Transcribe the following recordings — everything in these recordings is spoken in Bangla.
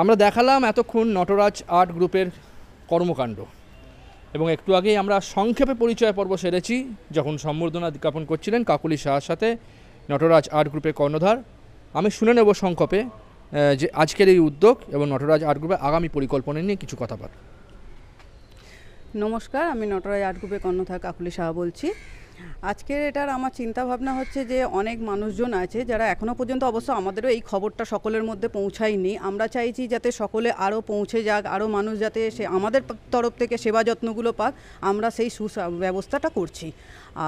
আমরা দেখালাম এতক্ষণ নটরাজ আর্ট গ্রুপের কর্মকাণ্ড এবং একটু আগেই আমরা সংক্ষেপে পরিচয় পর্ব সেরেছি যখন সম্বর্ধনা জ্ঞাপন করছিলেন কাকুলি শাহর সাথে নটরাজ আর্ট গ্রুপের কর্ণধার আমি শুনে নেব সংক্ষেপে যে আজকের এই উদ্যোগ এবং নটরাজ আর্ট গ্রুপের আগামী পরিকল্পনা নিয়ে কিছু কথা বল নমস্কার আমি নটরাজ আর্ট গ্রুপের কর্ণধার কাকুলি শাহ বলছি আজকের এটার আমার চিন্তা ভাবনা হচ্ছে যে অনেক মানুষজন আছে যারা এখনও পর্যন্ত অবশ্য আমাদেরও এই খবরটা সকলের মধ্যে পৌঁছায়নি আমরা চাইছি যাতে সকলে আরও পৌঁছে যাক আরও মানুষ যাতে সে আমাদের তরফ থেকে সেবা যত্নগুলো পাক আমরা সেই ব্যবস্থাটা করছি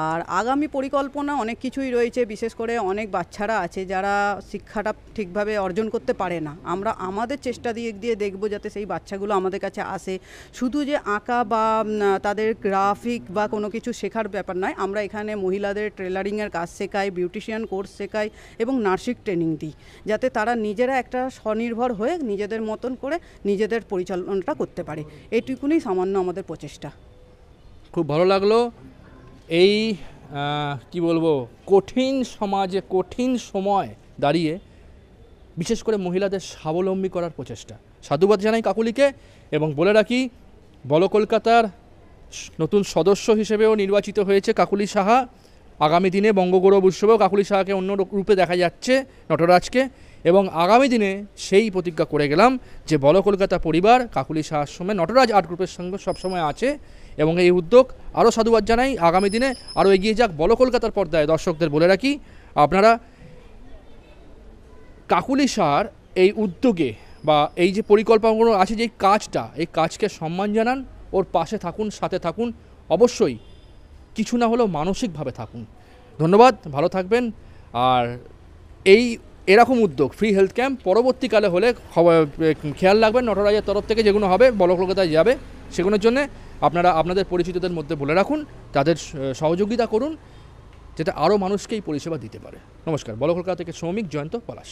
আর আগামী পরিকল্পনা অনেক কিছুই রয়েছে বিশেষ করে অনেক বাচ্চারা আছে যারা শিক্ষাটা ঠিকভাবে অর্জন করতে পারে না আমরা আমাদের চেষ্টা দিয়ে দিয়ে দেখব যাতে সেই বাচ্চাগুলো আমাদের কাছে আসে শুধু যে আঁকা বা তাদের গ্রাফিক বা কোনো কিছু শেখার ব্যাপার নয় আমরা আমরা এখানে মহিলাদের টেলারিংয়ের কাজ শেখাই বিউটিশিয়ান কোর্স শেখাই এবং নার্সিং ট্রেনিং দিই যাতে তারা নিজেরা একটা স্বনির্ভর হয়ে নিজেদের মতন করে নিজেদের পরিচালনাটা করতে পারে এইটুকুনি সামান্য আমাদের প্রচেষ্টা খুব ভালো লাগলো এই কি বলবো কঠিন সমাজে কঠিন সময় দাঁড়িয়ে বিশেষ করে মহিলাদের স্বাবলম্বী করার প্রচেষ্টা সাধুবাদ জানাই কাকুলিকে এবং বলে রাখি বল কলকাতার নতুন সদস্য হিসেবেও নির্বাচিত হয়েছে কাকুলি সাহা আগামী দিনে বঙ্গগৌরব উৎসবেও কাকুলি সাহাকে অন্য রূপে দেখা যাচ্ছে নটরাজকে এবং আগামী দিনে সেই প্রতিজ্ঞা করে গেলাম যে বল কলকাতা পরিবার কাকুলি সাহার সময় নটরাজ আর্ট গ্রুপের সঙ্গে সবসময় আছে এবং এই উদ্যোগ আরও সাধুবাদ জানাই আগামী দিনে আরও এগিয়ে যাক বল কলকাতার পর্দায় দর্শকদের বলে রাখি আপনারা কাকুলি সাহার এই উদ্যোগে বা এই যে পরিকল্পনাগুলো আছে যে কাজটা এই কাজকে সম্মান জানান ওর পাশে থাকুন সাথে থাকুন অবশ্যই কিছু না হলেও মানসিকভাবে থাকুন ধন্যবাদ ভালো থাকবেন আর এই এরকম উদ্যোগ ফ্রি হেলথ ক্যাম্প পরবর্তীকালে হলে খেয়াল রাখবেন নটরাজের তরফ থেকে যেগুলো হবে বড় কলকাতায় যাবে সেগুলোর জন্যে আপনারা আপনাদের পরিচিতদের মধ্যে বলে রাখুন তাদের সহযোগিতা করুন যেটা আরও মানুষকে এই পরিষেবা দিতে পারে নমস্কার বড় কলকাতা থেকে শ্রমিক জয়ন্ত পলাশ